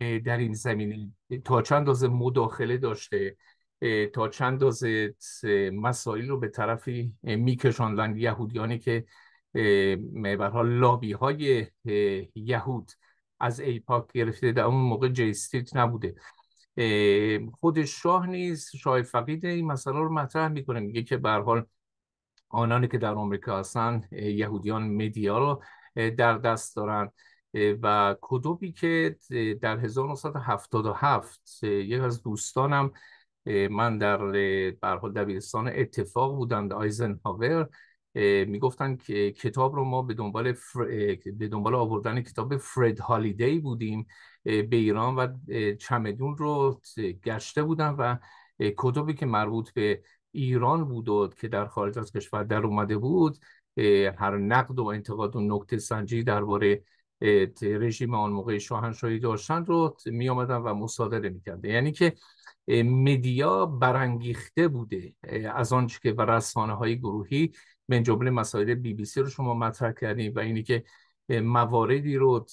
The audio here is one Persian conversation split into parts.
در این زمینه تا چند دازه مداخله داشته تا چند دازه مسائل رو به طرفی میکشاندن یهودیانی که به حال لابی های یهود از ایپاک گرفته در اون موقع جیستیت نبوده خود شاه نیز شاه فقید این مسئله رو مطرح میکنه میگه که برحال آنانی که در آمریکا هستن یهودیان مدیا رو در دست دارن و کدوبی که در 1977 یک از دوستانم من در برحال دبیرستان اتفاق بودند ایزنهاور می میگفتن که کتاب رو ما به دنبال, به دنبال آوردن کتاب فرد هالیدی بودیم به ایران و چمدون رو گشته بودن و کتابی که مربوط به ایران بود و که در خارج از کشور در اومده بود هر نقد و انتقاد و نکته سنجی درباره رژیم آن موقع شاهنشاهی داشتن رو می آمدن و مصادره کرده. یعنی که مدیا برانگیخته بوده از آنچه که و رسانه های گروهی من جمله مسائل بی بی سی رو شما مطرح کردیم و اینی که مواردی رو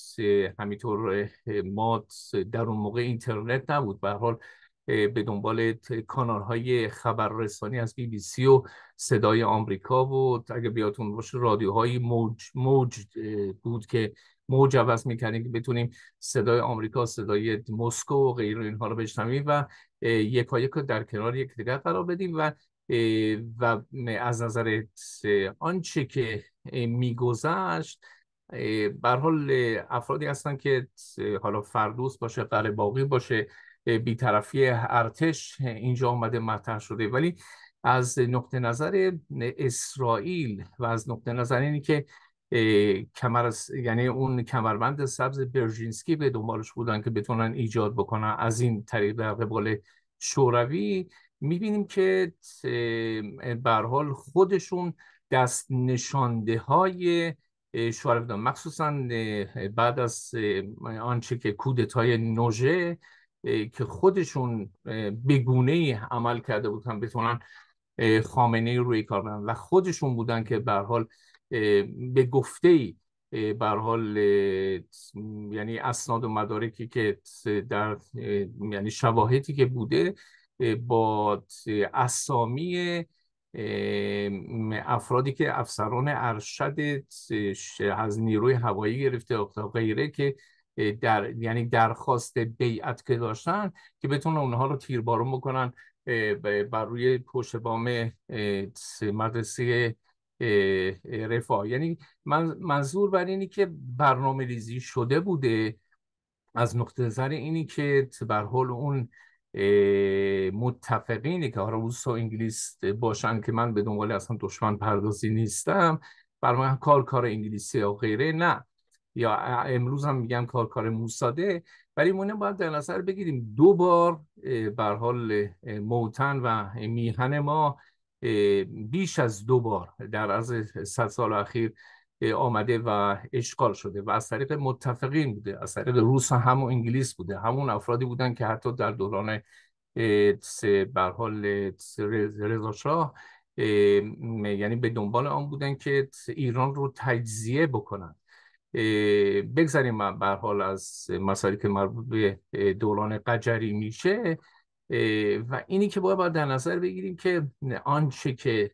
همینطور ما در اون موقع اینترنت نبود به حال به دنبال کانال های خبررسانی از بی بی سی و صدای آمریکا بود اگه بیاتون باشه رادیوهای موج, موج بود که موج عوض میکردیم که بتونیم صدای آمریکا صدای مسکو و غیر اینها رو بشنویم و رو در کنار یک دیگر قرار بدیم و و از نظر آنچه که میگذشت بر حال افرادی هستن که حالا فردوس باشه قره باقی باشه بیطرفی ارتش اینجا آمده مطرح شده ولی از نقطه نظر اسرائیل و از نقطه نظر اینی که کمر یعنی اون کمربند سبز برژینسکی به دنبالش بودن که بتونن ایجاد بکنن از این طریق در قبال شوروی میبینیم که به حال خودشون دست نشانده های شوروی مخصوصا بعد از آنچه که کودتای نوژه که خودشون بگونه ای عمل کرده بودن بتونن خامنه روی کار و خودشون بودن که به حال به گفته ای بر حال یعنی اسناد و مدارکی که در یعنی شواهدی که بوده با اسامی افرادی که افسران ارشد از نیروی هوایی گرفته تا غیره که در یعنی درخواست بیعت که داشتن که بتونن اونها رو تیربارون بکنن بر روی پشت بام مدرسه رفاه یعنی من منظور بر اینی که برنامه ریزی شده بوده از نقطه نظر اینی که بر حال اون متفقینی که حالا و انگلیس باشن که من به دنبال اصلا دشمن پردازی نیستم بر من کار کار انگلیسی یا غیره نه یا امروز هم میگم کار کار موساده ولی مونه باید در نظر بگیریم دو بار بر حال موتن و میهن ما بیش از دو بار در عرض صد سال اخیر آمده و اشغال شده و از طریق متفقین بوده از طریق روس هم و انگلیس بوده همون افرادی بودن که حتی در دوران حال رضا شاه یعنی به دنبال آن بودن که ایران رو تجزیه بکنن بگذاریم من حال از مسائلی که مربوط به دوران قجری میشه و اینی که باید در نظر بگیریم که آنچه که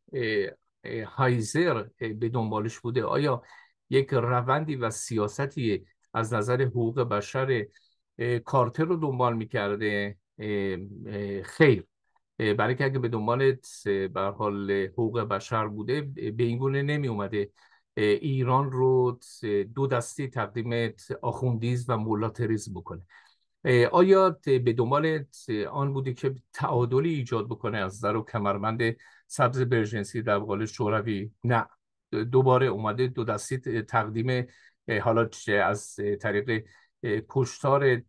هایزر به دنبالش بوده آیا یک روندی و سیاستی از نظر حقوق بشر کارتر رو دنبال میکرده خیر برای که اگه به دنبال به حال حقوق بشر بوده به این گونه نمی اومده ایران رو دو دستی تقدیم آخوندیز و مولاتریز بکنه آیا به دنبال آن بوده که تعادلی ایجاد بکنه از نظر و کمربند سبز برژنسی در قال شوروی نه دوباره اومده دو دستی تقدیم حالا از طریق کشتار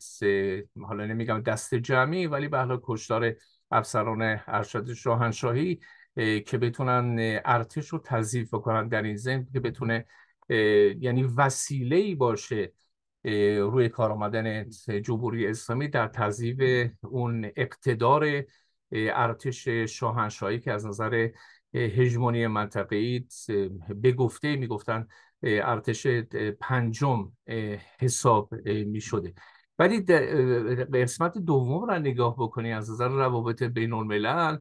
حالا نمیگم دست جمعی ولی به حالا کشتار افسران ارشد شاهنشاهی که بتونن ارتش رو تضیف بکنن در این زمین که بتونه یعنی وسیله باشه روی کار آمدن جمهوری اسلامی در تضییع اون اقتدار ارتش شاهنشاهی که از نظر هژمونی ای به گفته میگفتن ارتش پنجم حساب می شده ولی قسمت دوم را نگاه بکنی از نظر روابط بین الملل